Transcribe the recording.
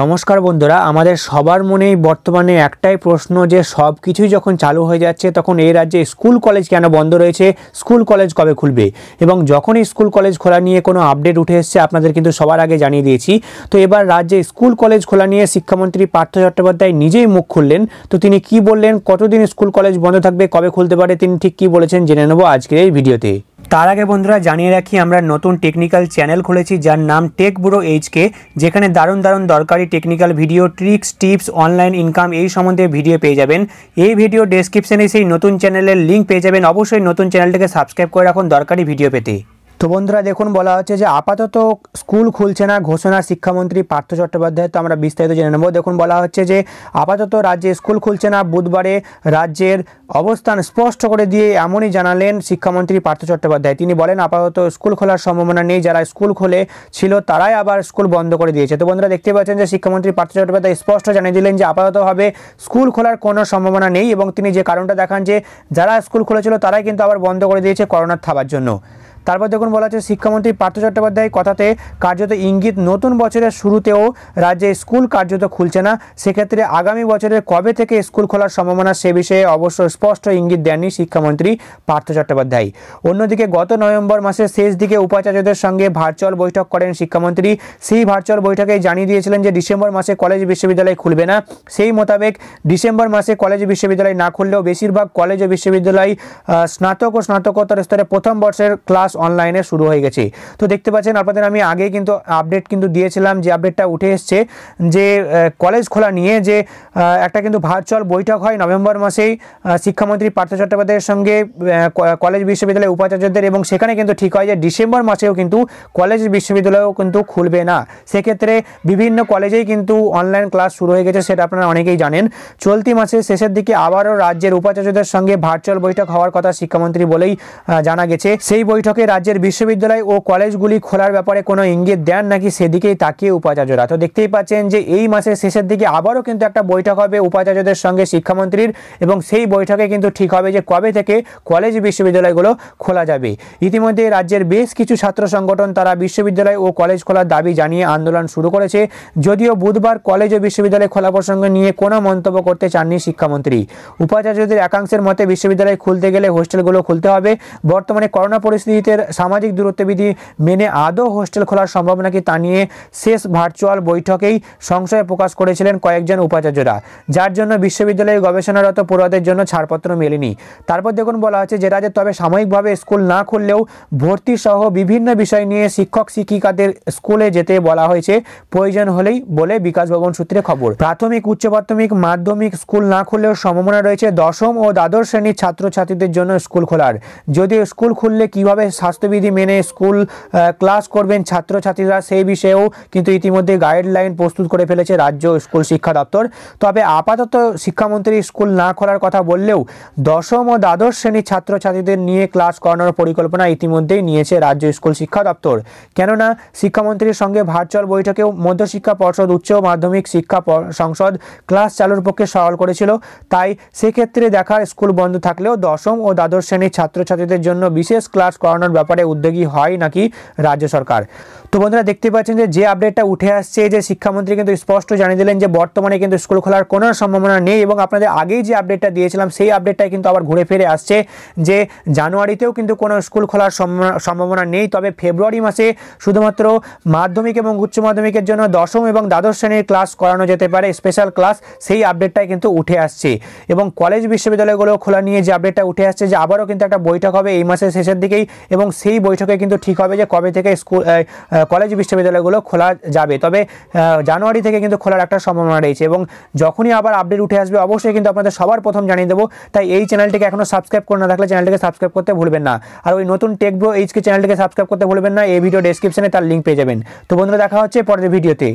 নমস্কার বন্ধুরা আমাদের সবার মনেই বর্তমানে একটাই প্রশ্ন যে সব কিছুই যখন চালু হয়ে যাচ্ছে তখন এই রাজ্যে স্কুল কলেজ কেন বন্ধ রয়েছে স্কুল কলেজ কবে খুলবে এবং যখন স্কুল কলেজ খোলা নিয়ে কোনো আপডেট উঠে এসছে আপনাদের কিন্তু সবার আগে জানিয়ে দিয়েছি তো এবার রাজ্যে স্কুল কলেজ খোলা নিয়ে শিক্ষামন্ত্রী পার্থ চট্টোপাধ্যায় নিজেই মুখ খুললেন তো তিনি কি বললেন কতদিন স্কুল কলেজ বন্ধ থাকবে কবে খুলতে পারে তিনি ঠিক কি বলেছেন জেনে নেব আজকের এই ভিডিওতে তার আগে বন্ধুরা জানিয়ে রাখি আমরা নতুন টেকনিক্যাল চ্যানেল খুলেছি যার নাম টেক বুড়ো এইচকে যেখানে দারুণ দারুণ দরকারি technical video tricks tips online income এই সম্বন্ধে ভিডিও পেয়ে যাবেন এই ভিডিও ডেসক্রিপশানে সেই নতুন চ্যানেলের লিঙ্ক পেয়ে যাবেন অবশ্যই নতুন চ্যানেলটাকে সাবস্ক্রাইব করে রাখুন দরকারি ভিডিও পেতে তো বন্ধুরা দেখুন বলা হচ্ছে যে আপাতত স্কুল খুলছে না ঘোষণা শিক্ষামন্ত্রী পার্থ চট্টোপাধ্যায় তো আমরা বিস্তারিত জেনে নেব দেখুন বলা হচ্ছে যে আপাতত রাজ্যে স্কুল খুলছে না বুধবারে রাজ্যের অবস্থান স্পষ্ট করে দিয়ে এমনই জানালেন শিক্ষামন্ত্রী পার্থ চট্টোপাধ্যায় তিনি বলেন আপাতত স্কুল খোলার সম্ভাবনা নেই যারা স্কুল খোলে ছিল তারাই আবার স্কুল বন্ধ করে দিয়েছে তো বন্ধুরা দেখতে পাচ্ছেন যে শিক্ষামন্ত্রী পার্থ চট্টোপাধ্যায় স্পষ্ট জানিয়ে দিলেন যে আপাততভাবে স্কুল খোলার কোনো সম্ভাবনা নেই এবং তিনি যে কারণটা দেখান যে যারা স্কুল খুলেছিল তারাই কিন্তু আবার বন্ধ করে দিয়েছে করোনার থাবার জন্য তারপর যখন বলা হচ্ছে শিক্ষামন্ত্রী পার্থ চট্টোপাধ্যায় কথাতে কার্যত ইঙ্গিত নতুন বছরের শুরুতেও রাজ্যে স্কুল কার্যত খুলছে না সেক্ষেত্রে আগামী বছরের কবে থেকে স্কুল খোলার সম্ভাবনা সে বিষয়ে অবশ্য স্পষ্ট ইঙ্গিত দেননি শিক্ষামন্ত্রী পার্থ চট্টোপাধ্যায় অন্যদিকে গত নভেম্বর মাসের শেষ দিকে উপাচার্যদের সঙ্গে ভার্চুয়াল বৈঠক করেন শিক্ষামন্ত্রী সেই ভার্চুয়াল বৈঠকে জানিয়ে দিয়েছিলেন যে ডিসেম্বর মাসে কলেজ বিশ্ববিদ্যালয় খুলবে না সেই মোতাবেক ডিসেম্বর মাসে কলেজ বিশ্ববিদ্যালয় না খুললেও বেশিরভাগ কলেজ ও বিশ্ববিদ্যালয় স্নাতক ও স্নাতকোত্তর স্তরে প্রথম বর্ষের ক্লাস অনলাইনে শুরু হয়ে গেছে তো দেখতে পাচ্ছেন আপনাদের আমি আগে কিন্তু আপডেট কিন্তু দিয়েছিলাম যে আপডেটটা উঠে এসছে যে কলেজ খোলা নিয়ে যে একটা কিন্তু ভার্চুয়াল বৈঠক হয় নভেম্বর মাসেই শিক্ষামন্ত্রী পার্থ চট্টোপাধ্যায়ের সঙ্গে কলেজ বিশ্ববিদ্যালয়ের উপাচার্যদের এবং সেখানে কিন্তু ঠিক হয় যে ডিসেম্বর মাসেও কিন্তু কলেজ বিশ্ববিদ্যালয়ও কিন্তু খুলবে না সেক্ষেত্রে বিভিন্ন কলেজেই কিন্তু অনলাইন ক্লাস শুরু হয়ে গেছে সেটা আপনারা অনেকেই জানেন চলতি মাসের শেষের দিকে আবারও রাজ্যের উপাচার্যদের সঙ্গে ভার্চুয়াল বৈঠক হওয়ার কথা শিক্ষামন্ত্রী বলেই জানা গেছে সেই বৈঠকে রাজ্যের বিশ্ববিদ্যালয় ও কলেজগুলি খোলার ব্যাপারে কোনো ইঙ্গিত দেন নাকি সেদিকেই তাকিয়ে উপাচার্যরা তো দেখতেই পাচ্ছেন যে এই মাসের শেষের দিকে আবারও কিন্তু একটা বৈঠক হবে উপাচার্যদের সঙ্গে শিক্ষামন্ত্রীর এবং সেই বৈঠকে কিন্তু ঠিক হবে যে কবে থেকে কলেজ বিশ্ববিদ্যালয়গুলো খোলা যাবে ইতিমধ্যে রাজ্যের বেশ কিছু ছাত্র সংগঠন তারা বিশ্ববিদ্যালয় ও কলেজ খোলার দাবি জানিয়ে আন্দোলন শুরু করেছে যদিও বুধবার কলেজ ও বিশ্ববিদ্যালয় খোলা প্রসঙ্গ নিয়ে কোনো মন্তব্য করতে চাননি শিক্ষামন্ত্রী উপাচার্যদের একাংশের মতে বিশ্ববিদ্যালয় খুলতে গেলে হোস্টেলগুলো খুলতে হবে বর্তমানে করোনা পরিস্থিতিতে শিক্ষার্থীদের সামাজিক দূরত্ববিধি মেনে আদৌ হোস্টেল খোলার সম্ভাবনা কি তা নিয়ে শেষ ভার্চুয়াল বৈঠকেই সংশয় প্রকাশ করেছিলেন কয়েকজন উপাচার্যরা যার জন্য বিশ্ববিদ্যালয়ে গবেষণারত পড়ুয়াদের জন্য ছাড়পত্র মেলেনি তারপর দেখুন বলা হচ্ছে যে রাজ্যে তবে সাময়িকভাবে স্কুল না খুললেও ভর্তি সহ বিভিন্ন বিষয় নিয়ে শিক্ষক শিক্ষিকাদের স্কুলে যেতে বলা হয়েছে প্রয়োজন হলেই বলে বিকাশ ভবন সূত্রে খবর প্রাথমিক উচ্চ প্রাথমিক মাধ্যমিক স্কুল না খুললেও সম্ভাবনা রয়েছে দশম ও দ্বাদশ শ্রেণীর ছাত্রছাত্রীদের জন্য স্কুল খোলার যদিও স্কুল খুললে কিভাবে স্বাস্থ্যবিধি মেনে স্কুল ক্লাস করবেন ছাত্রছাত্রীরা সেই বিষয়েও কিন্তু ইতিমধ্যে গাইডলাইন প্রস্তুত করে ফেলেছে রাজ্য স্কুল শিক্ষা দপ্তর তবে আপাতত শিক্ষামন্ত্রী স্কুল না খোলার কথা বললেও দশম ও দ্বাদশ শ্রেণীর ছাত্রছাত্রীদের নিয়ে ক্লাস করানোর পরিকল্পনা ইতিমধ্যেই নিয়েছে রাজ্য স্কুল শিক্ষা দপ্তর কেননা শিক্ষামন্ত্রীর সঙ্গে ভার্চুয়াল বৈঠকেও মধ্যশিক্ষা পর্ষদ উচ্চ মাধ্যমিক শিক্ষা সংসদ ক্লাস চালুর পক্ষে সওয়াল করেছিল তাই সেক্ষেত্রে দেখা স্কুল বন্ধ থাকলেও দশম ও দ্বাদশ শ্রেণীর ছাত্রছাত্রীদের জন্য বিশেষ ক্লাস করানোর ব্যাপারে উদ্যোগী হয় নাকি রাজ্য সরকার তো বন্ধুরা দেখতে পাচ্ছেন যে যে আপডেটটা উঠে আসছে যে শিক্ষামন্ত্রী কিন্তু স্পষ্ট জানিয়ে দিলেন যে বর্তমানে কিন্তু স্কুল খোলার কোনো সম্ভাবনা নেই এবং আপনাদের আগেই যে আপডেটটা দিয়েছিলাম সেই আপডেটটাই কিন্তু আবার ঘুরে ফিরে আসছে যে জানুয়ারিতেও কিন্তু কোনো স্কুল খোলার সম্ভাবনা নেই তবে ফেব্রুয়ারি মাসে শুধুমাত্র মাধ্যমিক এবং উচ্চ মাধ্যমিকের জন্য দশম এবং দ্বাদশ শ্রেণীর ক্লাস করানো যেতে পারে স্পেশাল ক্লাস সেই আপডেটটাই কিন্তু উঠে আসছে এবং কলেজ বিশ্ববিদ্যালয়গুলো খোলা নিয়ে যে আপডেটটা উঠে আসছে যে আবারও কিন্তু একটা বৈঠক হবে এই মাসের শেষের দিকেই এবং সেই বৈঠকে কিন্তু ঠিক হবে যে কবে থেকে স্কুল কলেজ বিশ্ববিদ্যালয়গুলো খোলা যাবে তবে জানুয়ারি থেকে কিন্তু খোলার একটা সম্ভাবনা রয়েছে এবং যখনই আবার আপডেট উঠে আসবে অবশ্যই কিন্তু আপনাদের সবার প্রথম জানিয়ে দেবো তাই এই চ্যানেলটিকে এখনও সাবস্ক্রাইব করে না থাকলে চ্যানেলটিকে সাবস্ক্রাইব করতে ভুলবেন না আর ওই নতুন টেকব্রো এইচকে চ্যানেলটিকে সাবস্ক্রাইব করতে ভুলবেন না এই ভিডিও ডেসক্রিপশনে তার লিঙ্ক পেয়ে যাবেন তো বন্ধুরা দেখা হচ্ছে পরের ভিডিওতে